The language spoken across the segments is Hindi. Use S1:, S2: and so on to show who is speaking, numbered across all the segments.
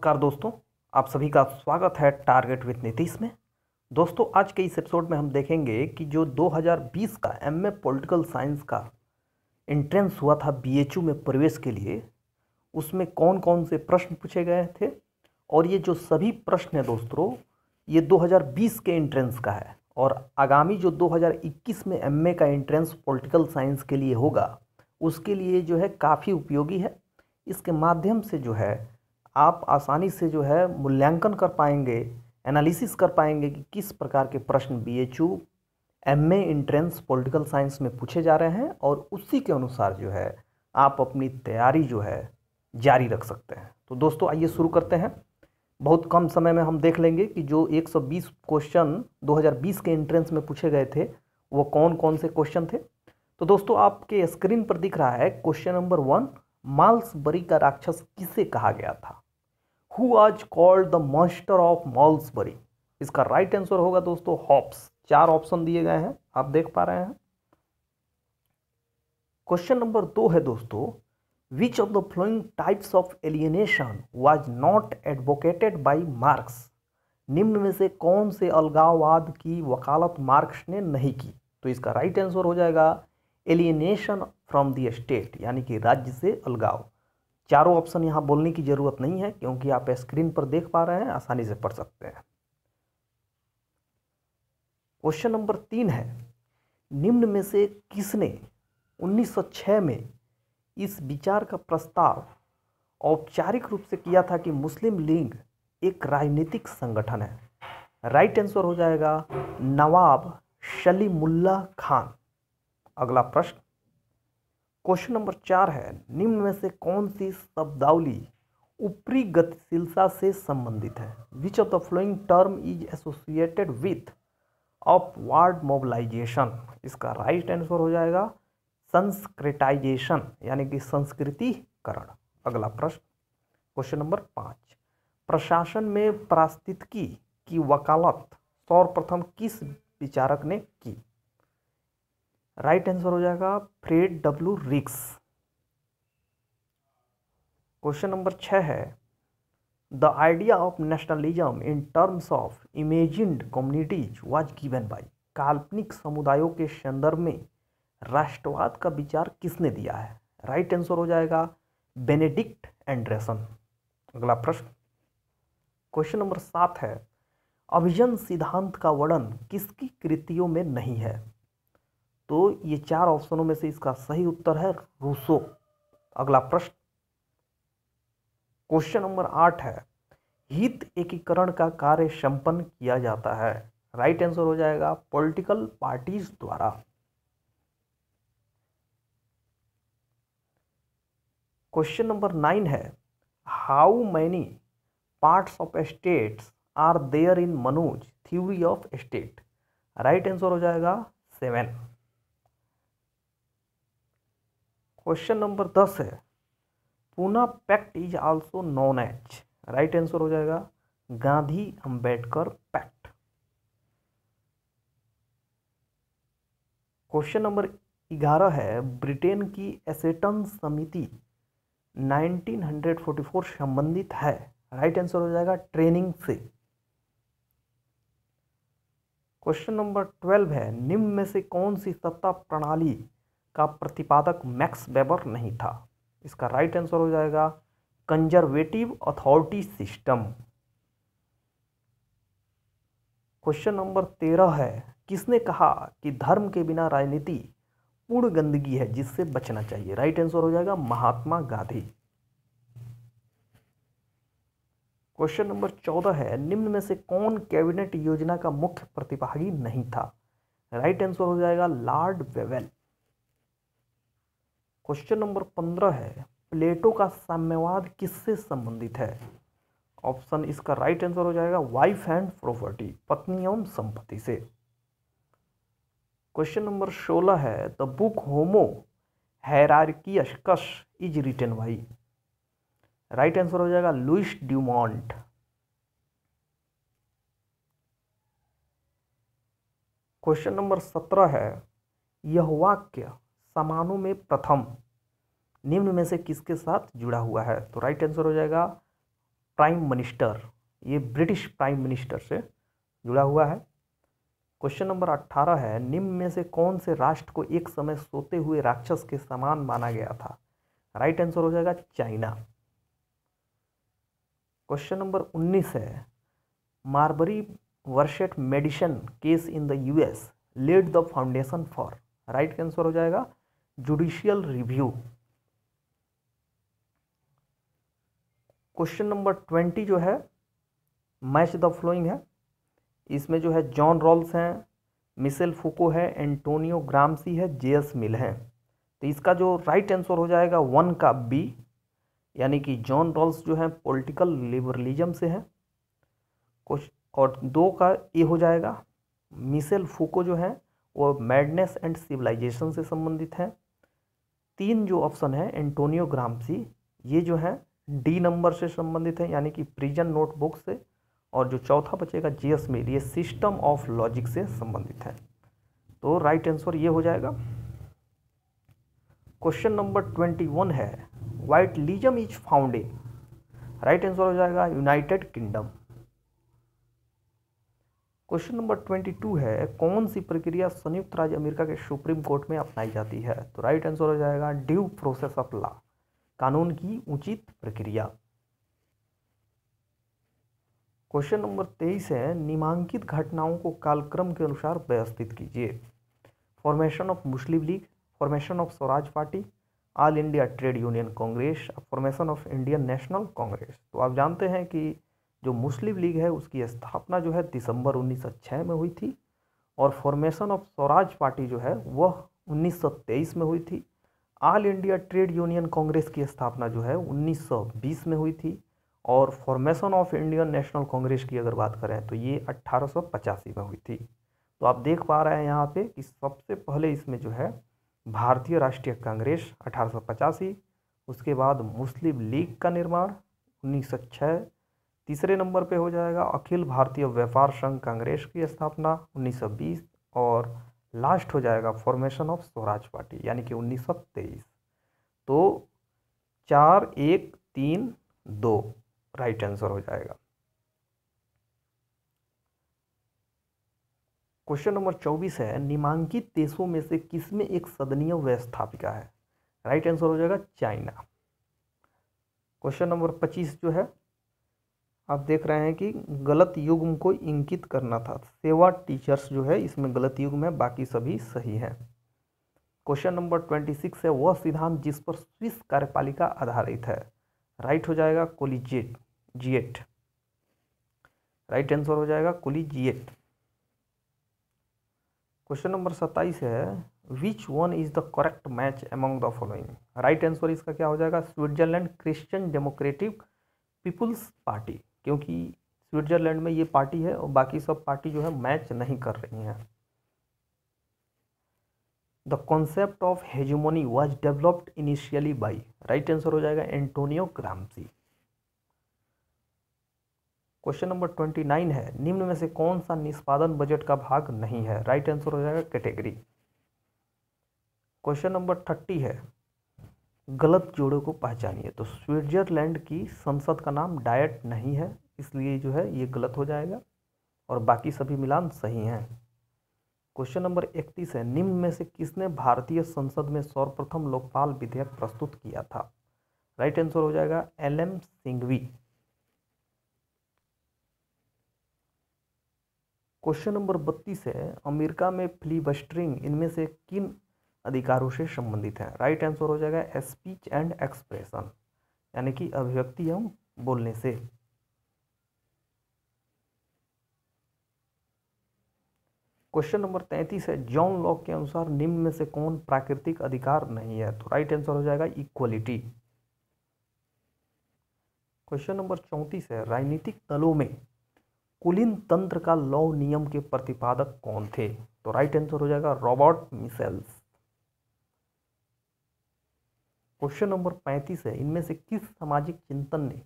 S1: नमस्कार दोस्तों आप सभी का स्वागत है टारगेट विथ नीतीश में दोस्तों आज के इस एपिसोड में हम देखेंगे कि जो 2020 का एम ए पोलिटिकल साइंस का एंट्रेंस हुआ था बीएचयू में प्रवेश के लिए उसमें कौन कौन से प्रश्न पूछे गए थे और ये जो सभी प्रश्न हैं दोस्तों ये 2020 के एंट्रेंस का है और आगामी जो 2021 में एम का एंट्रेंस पोलिटिकल साइंस के लिए होगा उसके लिए जो है काफ़ी उपयोगी है इसके माध्यम से जो है आप आसानी से जो है मूल्यांकन कर पाएंगे एनालिसिस कर पाएंगे कि किस प्रकार के प्रश्न B H U M A entrance political science में पूछे जा रहे हैं और उसी के अनुसार जो है आप अपनी तैयारी जो है जारी रख सकते हैं तो दोस्तों आइए शुरू करते हैं बहुत कम समय में हम देख लेंगे कि जो 120 क्वेश्चन 2020 के एंट्रेंस में पूछे गए थे वो कौन कौन से क्वेश्चन थे तो दोस्तों आपके स्क्रीन पर दिख रहा है क्वेश्चन नंबर वन माल्स बरी का राक्षस किसे कहा गया था who is called the monster of Malmesbury इसका राइट आंसर होगा दोस्तों हॉप्स चार ऑप्शन दिए गए हैं आप देख पा रहे हैं क्वेश्चन नंबर दो है दोस्तों which of the following types of alienation was not advocated by Marx निम्न में से कौन से अलगाववाद की वकालत मार्क्स ने नहीं की तो इसका राइट आंसर हो जाएगा एलियनेशन फ्रॉम द स्टेट यानी कि राज्य से अलगाव चारों ऑप्शन यहाँ बोलने की ज़रूरत नहीं है क्योंकि आप स्क्रीन पर देख पा रहे हैं आसानी से पढ़ सकते हैं क्वेश्चन नंबर तीन है निम्न में से किसने 1906 में इस विचार का प्रस्ताव औपचारिक रूप से किया था कि मुस्लिम लीग एक राजनीतिक संगठन है राइट आंसर हो जाएगा नवाब शलीमुल्ला खान अगला प्रश्न क्वेश्चन नंबर चार है निम्न में से कौन सी शब्दावली ऊपरी गतिशीलता से संबंधित है which of the following term is associated with upward mobilization इसका राइट right आंसर हो जाएगा संस्कृताइजेशन यानी कि संस्कृतिकरण अगला प्रश्न क्वेश्चन नंबर पाँच प्रशासन में प्रास्तिकी की वकालत सर्वप्रथम किस विचारक ने की राइट आंसर हो जाएगा Fred W Riggs question number छः है the idea of nationalism in terms of imagined communities was given by काल्पनिक समुदायों के संदर्भ में राष्ट्रवाद का विचार किसने दिया है राइट right आंसर हो जाएगा बेनेडिक्ट एंड्रेसन अगला प्रश्न क्वेश्चन नंबर सात है अभिजन सिद्धांत का वर्णन किसकी कृतियों में नहीं है तो ये चार ऑप्शनों में से इसका सही उत्तर है रूसो अगला प्रश्न क्वेश्चन नंबर आठ है हित एकीकरण का कार्य संपन्न किया जाता है राइट आंसर हो जाएगा पॉलिटिकल पार्टीज द्वारा क्वेश्चन नंबर नाइन है how many parts of states are there in मनोज theory of state right answer हो जाएगा सेवन क्वेश्चन नंबर दस है Poona pact is also known as right answer हो जाएगा Gandhi Ambedkar pact question number ग्यारह है ब्रिटेन की एसेटन समिति 1944 संबंधित है राइट आंसर हो जाएगा ट्रेनिंग से क्वेश्चन नंबर ट्वेल्व है निम्न में से कौन सी सत्ता प्रणाली का प्रतिपादक मैक्स वेबर नहीं था इसका राइट आंसर हो जाएगा conservative authority system question number तेरह है किसने कहा कि धर्म के बिना राजनीति पूर्ण गंदगी है जिससे बचना चाहिए राइट आंसर हो जाएगा महात्मा गांधी क्वेश्चन नंबर चौदह है निम्न में से कौन कैबिनेट योजना का मुख्य प्रतिभागी नहीं था राइट आंसर हो जाएगा लॉर्ड वेवेल क्वेश्चन नंबर पंद्रह है प्लेटो का साम्यवाद किससे संबंधित है ऑप्शन इसका राइट आंसर हो जाएगा वाइफ एंड प्रॉपर्टी पत्नी एवं संपत्ति से क्वेश्चन नंबर सोलह है the book Homo Hierarchicus is written by right answer हो जाएगा लुइस ड्यूमॉन्ट क्वेश्चन नंबर सत्रह है यह वाक्य समानों में प्रथम निम्न में से किसके साथ जुड़ा हुआ है तो राइट आंसर हो जाएगा प्राइम मिनिस्टर ये ब्रिटिश प्राइम मिनिस्टर से जुड़ा हुआ है क्वेश्चन नंबर अट्ठारह है निम्न में से कौन से राष्ट्र को एक समय सोते हुए राक्षस के समान माना गया था राइट आंसर हो जाएगा चाइना क्वेश्चन नंबर उन्नीस है Marbury versus Madison case in the US laid the foundation for right answer हो जाएगा judicial review question number twenty जो है मैच द फ्लोइंग है इसमें जो है जॉन रॉल्स हैं मिसेल फुको है एंटोनियो ग्रामसी है एस मिल है तो इसका जो राइट आंसर हो जाएगा वन का बी यानी कि जॉन रॉल्स जो है पॉलिटिकल लिबरलिज्म से है कुछ और दो का ए हो जाएगा मिसेल फुको जो है वो मैडनेस एंड सिविलाइजेशन से संबंधित हैं तीन जो ऑप्शन है एंटोनियो ग्रामसी ये जो है डी नंबर से संबंधित है यानी कि प्रिजन नोटबुक से और जो चौथा बचेगा जी एस मेल ये सिस्टम ऑफ लॉजिक से संबंधित है तो राइट आंसर ये हो जाएगा क्वेश्चन नंबर ट्वेंटी वन है Whitleyism is founded right answer हो जाएगा United Kingdom question number twenty two है कौन सी प्रक्रिया संयुक्त राज्य अमेरिका के सुप्रीम कोर्ट में अपनाई जाती है तो राइट आंसर हो जाएगा ड्यू प्रोसेस ऑफ लॉ कानून की उचित प्रक्रिया क्वेश्चन नंबर तेईस है निमांकित घटनाओं को कालक्रम के अनुसार व्यवस्थित कीजिए formation of Muslim League formation of Swaraj party All India Trade Union Congress formation of Indian National Congress तो आप जानते हैं कि जो मुस्लिम लीग है उसकी स्थापना जो है दिसंबर 1906 में हुई थी और फॉर्मेशन ऑफ स्वराज पार्टी जो है वह 1923 में हुई थी All India Trade Union Congress की स्थापना जो है 1920 में हुई थी और formation of Indian National Congress की अगर बात करें तो ये अट्ठारह में हुई थी तो आप देख पा रहे हैं यहाँ पे कि सबसे पहले इसमें जो है भारतीय राष्ट्रीय कांग्रेस अठारह उसके बाद मुस्लिम लीग का निर्माण उन्नीस तीसरे नंबर पे हो जाएगा अखिल भारतीय व्यापार संघ कांग्रेस की स्थापना 1920 और लास्ट हो जाएगा फॉर्मेशन ऑफ स्वराज पार्टी यानी कि 1923 तो चार एक तीन दो राइट आंसर हो जाएगा क्वेश्चन नंबर चौबीस है निमांकित देशों में से किसमें एक सदनीय व्यवस्थापिका है राइट आंसर हो जाएगा चाइना क्वेश्चन नंबर पच्चीस जो है आप देख रहे हैं कि गलत युग्म को इंकित करना था सेवा टीचर्स जो है इसमें गलत युग्म है बाकी सभी सही है क्वेश्चन नंबर ट्वेंटी सिक्स है वह सिद्धांत जिस पर स्विस कार्यपालिका आधारित है राइट हो जाएगा कोलिजिएट जीएट राइट आंसर हो जाएगा कोलिजिएट क्वेश्चन नंबर सत्ताईस है which one is the correct match among the following right answer इसका क्या हो जाएगा Switzerland Christian Democratic People's Party क्योंकि स्विट्ज़रलैंड में ये पार्टी है और बाकी सब पार्टी जो है मैच नहीं कर रही हैं the concept of hegemony was developed initially by right answer हो जाएगा Antonio Gramsci question number twenty nine है निम्न में से कौन सा निष्पादन बजट का भाग नहीं है राइट आंसर हो जाएगा कैटेगरी क्वेश्चन नंबर थर्टी है गलत जोड़ों को पहचानिए तो स्विट्जरलैंड की संसद का नाम डायट नहीं है इसलिए जो है ये गलत हो जाएगा और बाकी सभी मिलान सही हैं क्वेश्चन नंबर इकतीस है निम्न में से किसने भारतीय संसद में सर्वप्रथम लोकपाल विधेयक प्रस्तुत किया था राइट right आंसर हो जाएगा L M Singhvi question number बत्तीस है अमेरिका में फ्लीबस्टरिंग इनमें से किन अधिकारों से संबंधित है राइट आंसर हो जाएगा स्पीच एंड एक्सप्रेशन यानी कि अभिव्यक्ति एवं बोलने से क्वेश्चन नंबर तैंतीस है जॉन लॉक के अनुसार निम्न में से कौन प्राकृतिक अधिकार नहीं है तो राइट आंसर हो जाएगा इक्वलिटी क्वेश्चन नंबर चौंतीस है राजनीतिक दलों में कुलीन तंत्र का लौ नियम के प्रतिपादक कौन थे तो राइट आंसर हो जाएगा रॉबर्ट मिसेल्स क्वेश्चन नंबर पैंतीस है इनमें से किस सामाजिक चिंतन ने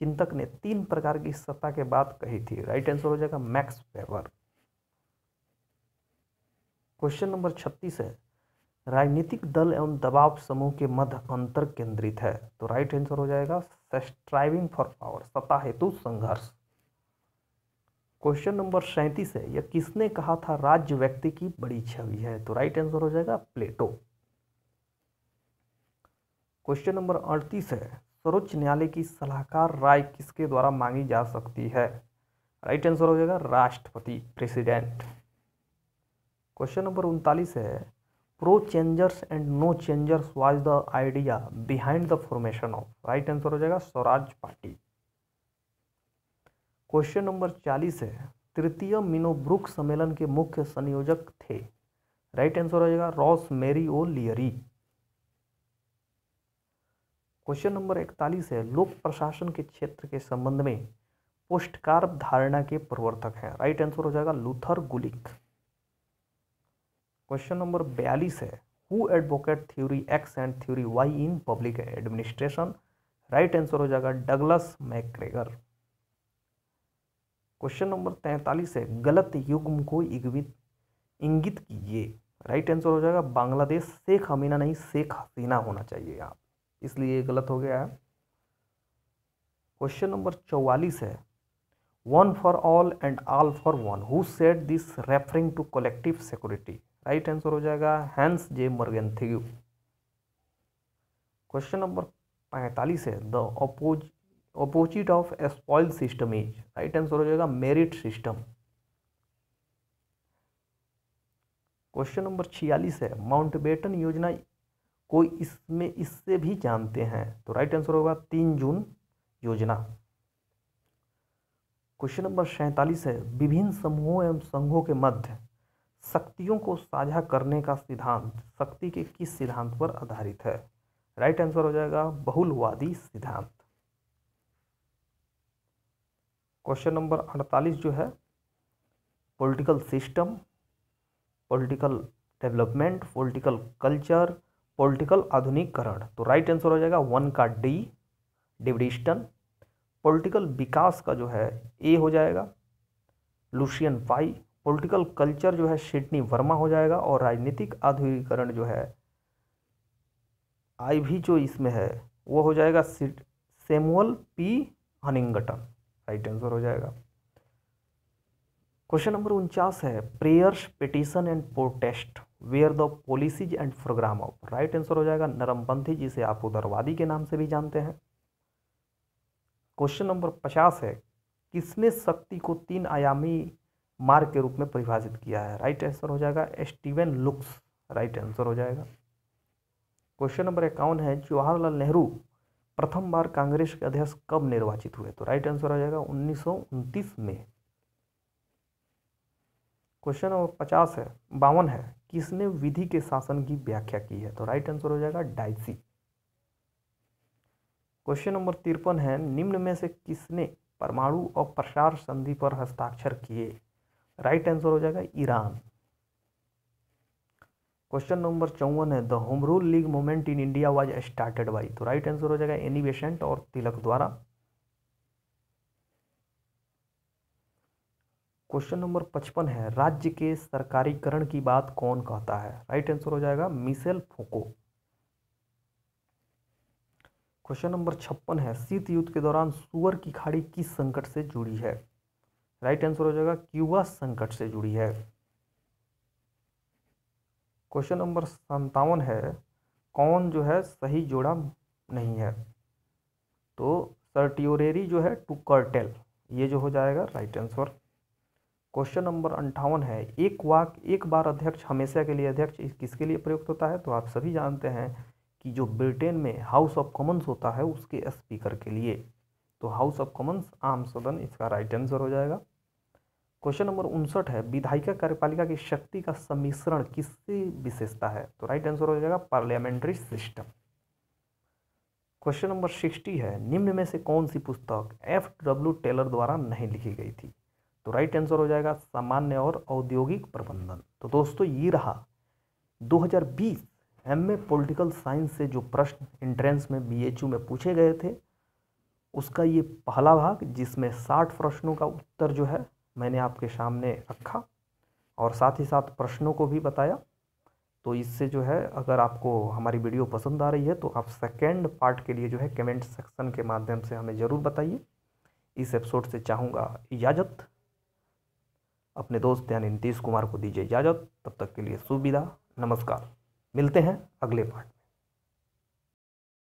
S1: चिंतक ने तीन प्रकार की सत्ता के बात कही थी राइट आंसर हो जाएगा मैक्स वेबर क्वेश्चन नंबर छत्तीस है राजनीतिक दल एवं दबाव समूह के मध्य अंतर केंद्रित है तो राइट आंसर हो जाएगा स्ट्राइविंग फॉर पावर सत्ता हेतु संघर्ष क्वेश्चन नंबर सैंतीस है यह किसने कहा था राज्य व्यक्ति की बड़ी छवि है तो राइट आंसर हो जाएगा प्लेटो क्वेश्चन नंबर अड़तीस है सर्वोच्च न्यायालय की सलाहकार राय किसके द्वारा मांगी जा सकती है राइट आंसर हो जाएगा राष्ट्रपति प्रेसिडेंट क्वेश्चन नंबर उनतालीस है pro changers and no changers was the idea behind the formation of right answer हो जाएगा स्वराज पार्टी क्वेश्चन नंबर चालीस है तृतीय मिनोब्रुक सम्मेलन के मुख्य संयोजक थे राइट आंसर हो जाएगा रॉस मेरी ओ लियरी क्वेश्चन नंबर इकतालीस है लोक प्रशासन के क्षेत्र के संबंध में पुष्टकार धारणा के प्रवर्तक हैं राइट आंसर हो जाएगा लूथर गुलिक क्वेश्चन नंबर बयालीस है who advocate theory X and theory Y in public administration right answer हो जाएगा डगलस मैक्रेगर क्वेश्चन नंबर तैंतालीस है गलत युग्म को इंगित कीजिए राइट आंसर हो जाएगा बांग्लादेश शेख हमीना नहीं शेख हसीना होना चाहिए यहाँ इसलिए गलत हो गया है क्वेश्चन नंबर चौवालीस है one for all and all for one who set this referring to collective security right answer हो जाएगा Hans J Morgenthau question number पैंतालीस है the oppose opposite of spoil system is right answer हो जाएगा मेरिट सिस्टम क्वेश्चन नंबर छियालीस है माउंटबेटन योजना को इसमें इससे भी जानते हैं तो राइट आंसर होगा तीन जून योजना क्वेश्चन नंबर सैंतालीस है विभिन्न समूहों एवं संघों के मध्य शक्तियों को साझा करने का सिद्धांत शक्ति के किस सिद्धांत पर आधारित है राइट आंसर हो जाएगा बहुलवादी सिद्धांत क्वेश्चन नंबर अड़तालीस जो है political system political development political culture political आधुनिकरण तो राइट आंसर हो जाएगा वन का डी डिविडिस्टन पॉलिटिकल विकास का जो है ए हो जाएगा लुशियन पाई पॉलिटिकल कल्चर जो है सिडनी वर्मा हो जाएगा और राजनीतिक आधुनिकरण जो है आई भी जो इसमें है वो हो जाएगा Samuel P Huntington right answer हो जाएगा क्वेश्चन नंबर उनचास है prayers petition and protest were the policies and programme of right answer हो जाएगा नरमपंथी जिसे आप उदरवादी के नाम से भी जानते हैं क्वेश्चन नंबर पचास है किसने शक्ति को तीन आयामी मार्ग के रूप में परिभाषित किया है राइट आंसर हो जाएगा स्टीवन लुक्स राइट आंसर हो जाएगा क्वेश्चन नंबर इक्यावन है जवाहरलाल नेहरू प्रथम बार कांग्रेस के अध्यक्ष कब निर्वाचित हुए तो राइट आंसर हो जाएगा उन्नीस में क्वेश्चन नंबर पचास है बावन है किसने विधि के शासन की व्याख्या की है तो राइट आंसर हो जाएगा डाइसी क्वेश्चन नंबर तिरपन है निम्न में से किसने परमाणु और प्रसार संधि पर हस्ताक्षर किए राइट आंसर हो जाएगा ईरान क्वेश्चन नंबर चौवन है the home rule league movement in India was started by तो राइट आंसर हो जाएगा एनी बेसेंट e और तिलक द्वारा क्वेश्चन नंबर पचपन है राज्य के सरकारीकरण की बात कौन कहता है राइट आंसर हो जाएगा मिसेल फोको क्वेश्चन नंबर छप्पन है शीत युद्ध के दौरान सुअर की खाड़ी किस संकट से जुड़ी है राइट आंसर हो जाएगा क्यूबा संकट से जुड़ी है क्वेश्चन नंबर संतावन है कौन जो है सही जोड़ा नहीं है तो सर्टियोरेरी जो है टू कर्टेल ये जो हो जाएगा राइट आंसर क्वेश्चन नंबर अंठावन है एक वाक एक बार अध्यक्ष हमेशा के लिए अध्यक्ष किसके लिए प्रयुक्त होता है तो आप सभी जानते हैं कि जो ब्रिटेन में हाउस ऑफ कॉमन्स होता है उसके स्पीकर के लिए तो हाउस ऑफ कॉमन्स आम सदन इसका राइट आंसर हो जाएगा क्वेश्चन नंबर उनसठ है विधायिका कार्यपालिका की शक्ति का सम्मिश्रण किससे विशेषता है तो राइट आंसर हो जाएगा parliamentary system question number sixty है निम्न में से कौन सी पुस्तक एफ डब्ल्यू टेलर द्वारा नहीं लिखी गई थी तो राइट आंसर हो जाएगा सामान्य और औद्योगिक प्रबंधन तो दोस्तों ये रहा 2020 एमए पॉलिटिकल साइंस से जो प्रश्न इंट्रेंस में बीएचयू में पूछे गए थे उसका ये पहला भाग जिसमें 60 प्रश्नों का उत्तर जो है मैंने आपके सामने रखा और साथ ही साथ प्रश्नों को भी बताया तो इससे जो है अगर आपको हमारी वीडियो पसंद आ रही है तो आप सेकेंड पार्ट के लिए जो है कमेंट सेक्शन के माध्यम से हमें ज़रूर बताइए इस एपिसोड से चाहूँगा इजाज़त अपने दोस्त यानी नीतीश कुमार को दीजिए इजाज़त तब तक के लिए सुविधा नमस्कार मिलते हैं अगले पार्ट